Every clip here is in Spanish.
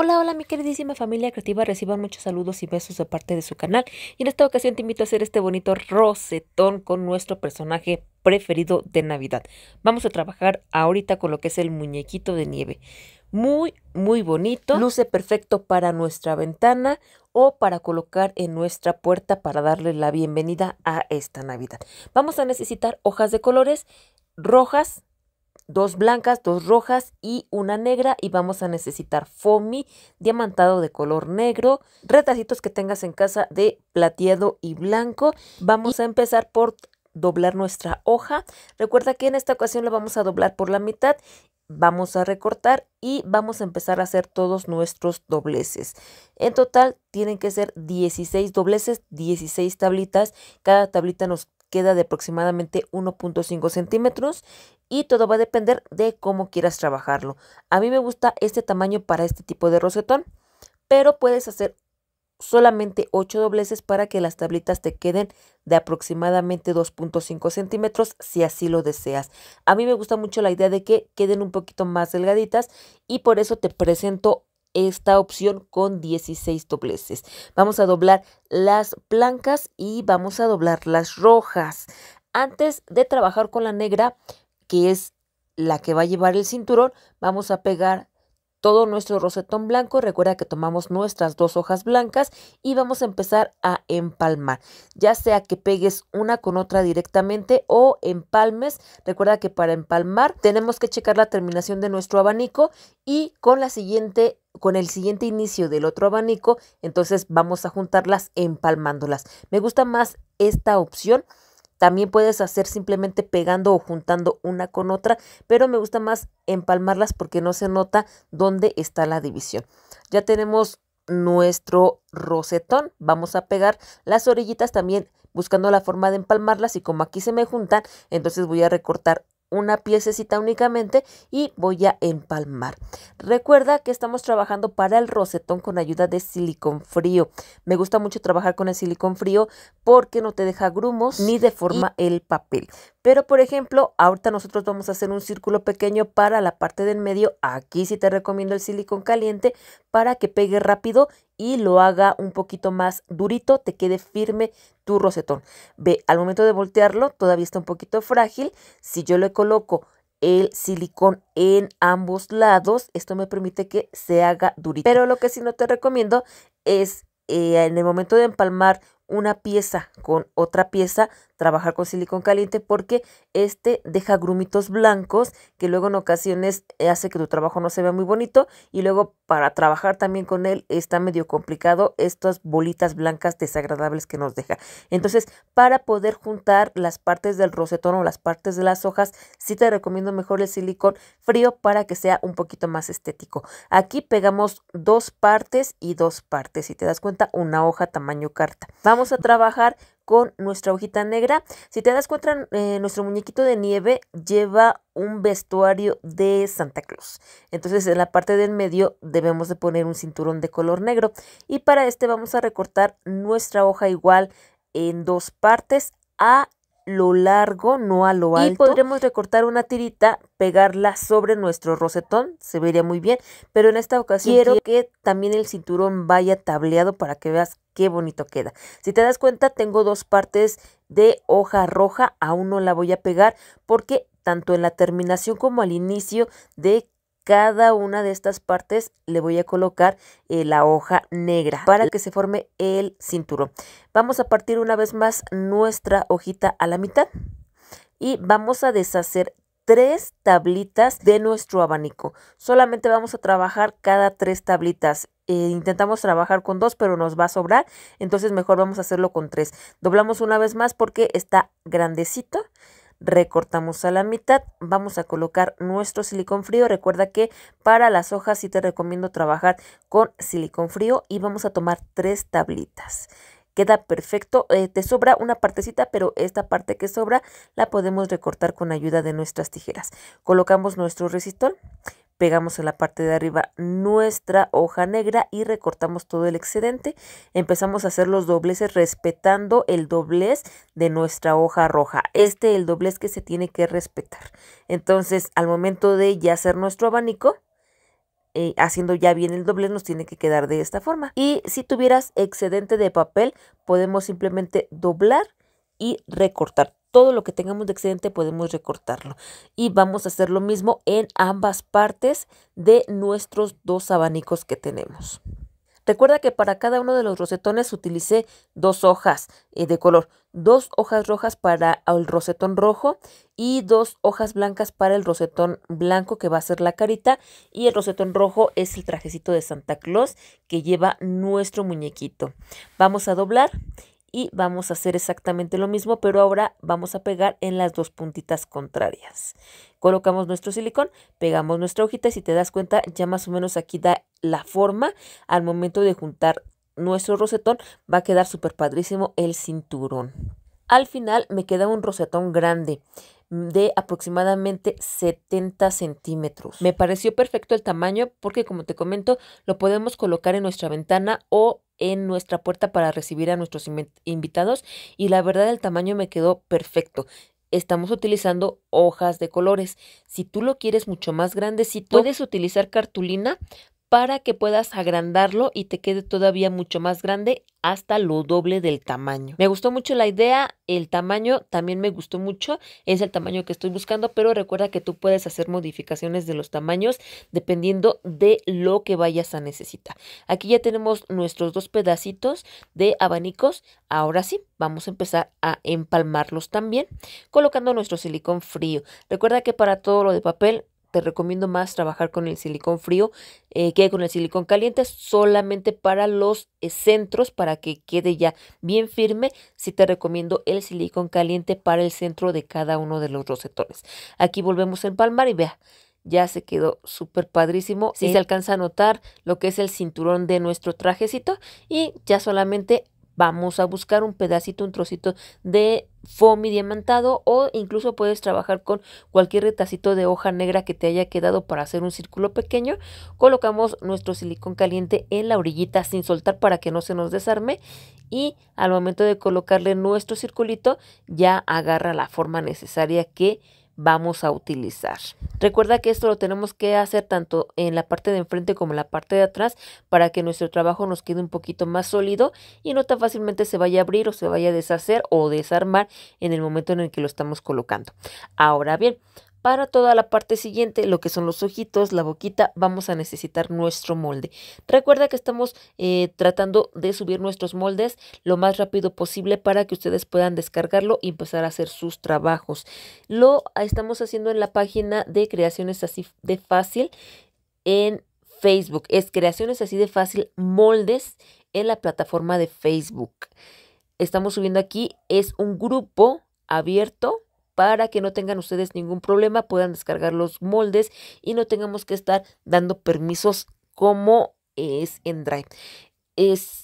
Hola, hola mi queridísima familia creativa, reciban muchos saludos y besos de parte de su canal y en esta ocasión te invito a hacer este bonito rosetón con nuestro personaje preferido de Navidad. Vamos a trabajar ahorita con lo que es el muñequito de nieve. Muy, muy bonito. Luce perfecto para nuestra ventana o para colocar en nuestra puerta para darle la bienvenida a esta Navidad. Vamos a necesitar hojas de colores rojas, dos blancas, dos rojas y una negra y vamos a necesitar foamy diamantado de color negro, retacitos que tengas en casa de plateado y blanco. Vamos a empezar por doblar nuestra hoja. Recuerda que en esta ocasión lo vamos a doblar por la mitad. Vamos a recortar y vamos a empezar a hacer todos nuestros dobleces. En total tienen que ser 16 dobleces, 16 tablitas. Cada tablita nos queda de aproximadamente 1.5 centímetros y todo va a depender de cómo quieras trabajarlo. A mí me gusta este tamaño para este tipo de rosetón, pero puedes hacer solamente 8 dobleces para que las tablitas te queden de aproximadamente 2.5 centímetros si así lo deseas. A mí me gusta mucho la idea de que queden un poquito más delgaditas y por eso te presento esta opción con 16 dobleces. Vamos a doblar las blancas y vamos a doblar las rojas. Antes de trabajar con la negra, que es la que va a llevar el cinturón, vamos a pegar todo nuestro rosetón blanco. Recuerda que tomamos nuestras dos hojas blancas y vamos a empezar a empalmar. Ya sea que pegues una con otra directamente o empalmes. Recuerda que para empalmar tenemos que checar la terminación de nuestro abanico y con la siguiente con el siguiente inicio del otro abanico, entonces vamos a juntarlas empalmándolas. Me gusta más esta opción. También puedes hacer simplemente pegando o juntando una con otra, pero me gusta más empalmarlas porque no se nota dónde está la división. Ya tenemos nuestro rosetón. Vamos a pegar las orillitas también buscando la forma de empalmarlas y como aquí se me juntan, entonces voy a recortar una piececita únicamente y voy a empalmar. Recuerda que estamos trabajando para el rosetón con ayuda de silicón frío. Me gusta mucho trabajar con el silicón frío porque no te deja grumos ni deforma el papel. Pero por ejemplo, ahorita nosotros vamos a hacer un círculo pequeño para la parte del medio. Aquí sí te recomiendo el silicón caliente para que pegue rápido y lo haga un poquito más durito, te quede firme tu rosetón. Ve, al momento de voltearlo todavía está un poquito frágil. Si yo le coloco el silicón en ambos lados, esto me permite que se haga durito. Pero lo que sí no te recomiendo es eh, en el momento de empalmar una pieza con otra pieza, trabajar con silicón caliente porque este deja grumitos blancos que luego en ocasiones eh, hace que tu trabajo no se vea muy bonito y luego para trabajar también con él está medio complicado estas bolitas blancas desagradables que nos deja. Entonces, para poder juntar las partes del rosetón o las partes de las hojas, sí te recomiendo mejor el silicón frío para que sea un poquito más estético. Aquí pegamos dos partes y dos partes. Si te das cuenta, una hoja tamaño carta. Vamos a trabajar con nuestra hojita negra. Si te das cuenta, eh, nuestro muñequito de nieve lleva un vestuario de Santa Claus. Entonces en la parte del medio debemos de poner un cinturón de color negro. Y para este vamos a recortar nuestra hoja igual en dos partes a lo largo, no a lo alto. Y podremos recortar una tirita, pegarla sobre nuestro rosetón, se vería muy bien, pero en esta ocasión quiero que también el cinturón vaya tableado para que veas qué bonito queda. Si te das cuenta, tengo dos partes de hoja roja, aún no la voy a pegar porque tanto en la terminación como al inicio de cada una de estas partes le voy a colocar eh, la hoja negra para que se forme el cinturón. Vamos a partir una vez más nuestra hojita a la mitad y vamos a deshacer tres tablitas de nuestro abanico. Solamente vamos a trabajar cada tres tablitas. Eh, intentamos trabajar con dos, pero nos va a sobrar. Entonces mejor vamos a hacerlo con tres. Doblamos una vez más porque está grandecito recortamos a la mitad, vamos a colocar nuestro silicón frío, recuerda que para las hojas sí te recomiendo trabajar con silicón frío y vamos a tomar tres tablitas. Queda perfecto, eh, te sobra una partecita, pero esta parte que sobra la podemos recortar con ayuda de nuestras tijeras. Colocamos nuestro resistol, pegamos en la parte de arriba nuestra hoja negra y recortamos todo el excedente. Empezamos a hacer los dobleces respetando el doblez de nuestra hoja roja. Este es el doblez que se tiene que respetar. Entonces, al momento de ya hacer nuestro abanico, eh, haciendo ya bien el doblez nos tiene que quedar de esta forma. Y si tuvieras excedente de papel, podemos simplemente doblar y recortar todo lo que tengamos de excedente podemos recortarlo. Y vamos a hacer lo mismo en ambas partes de nuestros dos abanicos que tenemos. Recuerda que para cada uno de los rosetones utilicé dos hojas eh, de color, dos hojas rojas para el rosetón rojo y dos hojas blancas para el rosetón blanco que va a ser la carita y el rosetón rojo es el trajecito de Santa Claus que lleva nuestro muñequito. Vamos a doblar y vamos a hacer exactamente lo mismo, pero ahora vamos a pegar en las dos puntitas contrarias. Colocamos nuestro silicón, pegamos nuestra hojita y si te das cuenta ya más o menos aquí da la forma al momento de juntar nuestro rosetón va a quedar súper padrísimo el cinturón. Al final me queda un rosetón grande mm, de aproximadamente 70 centímetros. Me pareció perfecto el tamaño porque como te comento lo podemos colocar en nuestra ventana o en nuestra puerta para recibir a nuestros invitados y la verdad el tamaño me quedó perfecto. Estamos utilizando hojas de colores. Si tú lo quieres mucho más grande, si puedes utilizar cartulina para que puedas agrandarlo y te quede todavía mucho más grande hasta lo doble del tamaño. Me gustó mucho la idea, el tamaño también me gustó mucho, es el tamaño que estoy buscando, pero recuerda que tú puedes hacer modificaciones de los tamaños dependiendo de lo que vayas a necesitar. Aquí ya tenemos nuestros dos pedacitos de abanicos, ahora sí, vamos a empezar a empalmarlos también colocando nuestro silicón frío. Recuerda que para todo lo de papel te recomiendo más trabajar con el silicón frío eh, que con el silicón caliente, solamente para los eh, centros, para que quede ya bien firme, sí te recomiendo el silicón caliente para el centro de cada uno de los rosetones. Aquí volvemos a empalmar y vea, ya se quedó súper padrísimo. Si se alcanza a notar lo que es el cinturón de nuestro trajecito y ya solamente Vamos a buscar un pedacito, un trocito de foamy diamantado o incluso puedes trabajar con cualquier retacito de hoja negra que te haya quedado para hacer un círculo pequeño. Colocamos nuestro silicón caliente en la orillita sin soltar para que no se nos desarme y al momento de colocarle nuestro circulito ya agarra la forma necesaria que vamos a utilizar. Recuerda que esto lo tenemos que hacer tanto en la parte de enfrente como en la parte de atrás para que nuestro trabajo nos quede un poquito más sólido y no tan fácilmente se vaya a abrir o se vaya a deshacer o desarmar en el momento en el que lo estamos colocando. Ahora bien, para toda la parte siguiente, lo que son los ojitos, la boquita, vamos a necesitar nuestro molde. Recuerda que estamos eh, tratando de subir nuestros moldes lo más rápido posible para que ustedes puedan descargarlo y empezar a hacer sus trabajos. Lo estamos haciendo en la página de creaciones así de fácil en Facebook. Es creaciones así de fácil moldes en la plataforma de Facebook. Estamos subiendo aquí, es un grupo abierto para que no tengan ustedes ningún problema, puedan descargar los moldes y no tengamos que estar dando permisos como es en Drive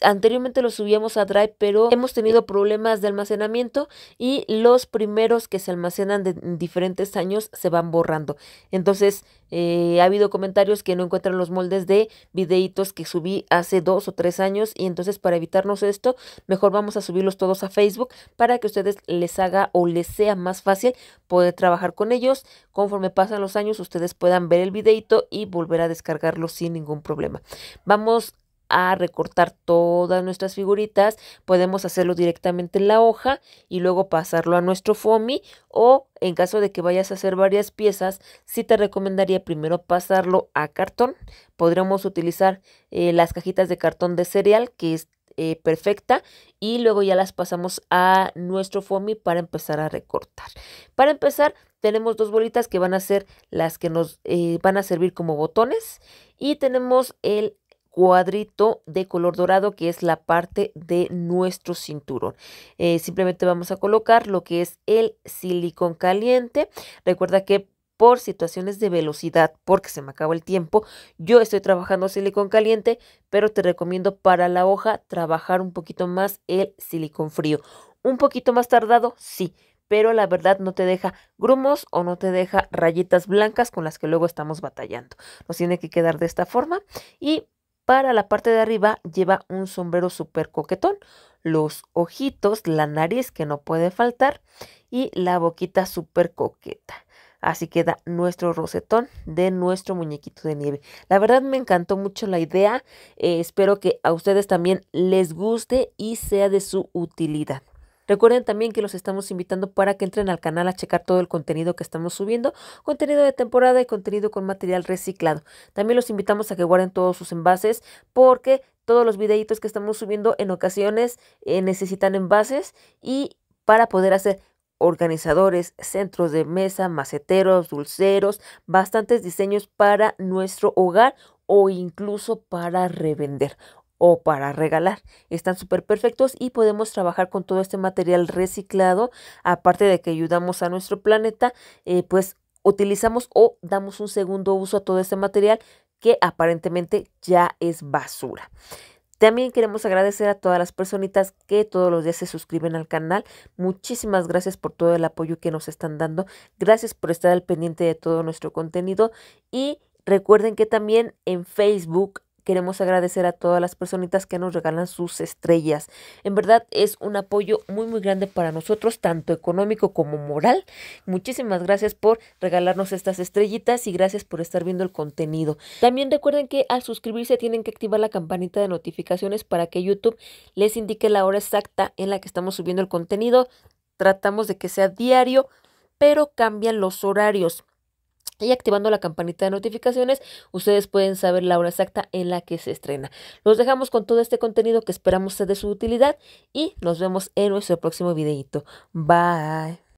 anteriormente lo subíamos a Drive, pero hemos tenido problemas de almacenamiento y los primeros que se almacenan de diferentes años se van borrando. Entonces, eh, ha habido comentarios que no encuentran los moldes de videitos que subí hace dos o tres años y entonces para evitarnos esto, mejor vamos a subirlos todos a Facebook para que ustedes les haga o les sea más fácil poder trabajar con ellos. Conforme pasan los años, ustedes puedan ver el videito y volver a descargarlo sin ningún problema. Vamos a recortar todas nuestras figuritas, podemos hacerlo directamente en la hoja y luego pasarlo a nuestro foamy o en caso de que vayas a hacer varias piezas, si te recomendaría primero pasarlo a cartón. Podríamos utilizar eh, las cajitas de cartón de cereal que es eh, perfecta y luego ya las pasamos a nuestro foamy para empezar a recortar. Para empezar tenemos dos bolitas que van a ser las que nos eh, van a servir como botones y tenemos el cuadrito de color dorado que es la parte de nuestro cinturón. Eh, simplemente vamos a colocar lo que es el silicón caliente. Recuerda que por situaciones de velocidad, porque se me acaba el tiempo, yo estoy trabajando silicón caliente, pero te recomiendo para la hoja trabajar un poquito más el silicón frío. Un poquito más tardado, sí, pero la verdad no te deja grumos o no te deja rayitas blancas con las que luego estamos batallando. Nos tiene que quedar de esta forma y para la parte de arriba lleva un sombrero súper coquetón, los ojitos, la nariz que no puede faltar y la boquita súper coqueta. Así queda nuestro rosetón de nuestro muñequito de nieve. La verdad me encantó mucho la idea. Eh, espero que a ustedes también les guste y sea de su utilidad. Recuerden también que los estamos invitando para que entren al canal a checar todo el contenido que estamos subiendo, contenido de temporada y contenido con material reciclado. También los invitamos a que guarden todos sus envases porque todos los videitos que estamos subiendo en ocasiones eh, necesitan envases y para poder hacer organizadores, centros de mesa, maceteros, dulceros, bastantes diseños para nuestro hogar o incluso para revender o para regalar. Están súper perfectos y podemos trabajar con todo este material reciclado, aparte de que ayudamos a nuestro planeta, eh, pues utilizamos o damos un segundo uso a todo este material que aparentemente ya es basura. También queremos agradecer a todas las personitas que todos los días se suscriben al canal. Muchísimas gracias por todo el apoyo que nos están dando. Gracias por estar al pendiente de todo nuestro contenido. Y recuerden que también en Facebook Queremos agradecer a todas las personitas que nos regalan sus estrellas. En verdad es un apoyo muy muy grande para nosotros, tanto económico como moral. Muchísimas gracias por regalarnos estas estrellitas y gracias por estar viendo el contenido. También recuerden que al suscribirse tienen que activar la campanita de notificaciones para que YouTube les indique la hora exacta en la que estamos subiendo el contenido. Tratamos de que sea diario, pero cambian los horarios. Y activando la campanita de notificaciones, ustedes pueden saber la hora exacta en la que se estrena. Los dejamos con todo este contenido que esperamos sea de su utilidad y nos vemos en nuestro próximo videito. Bye.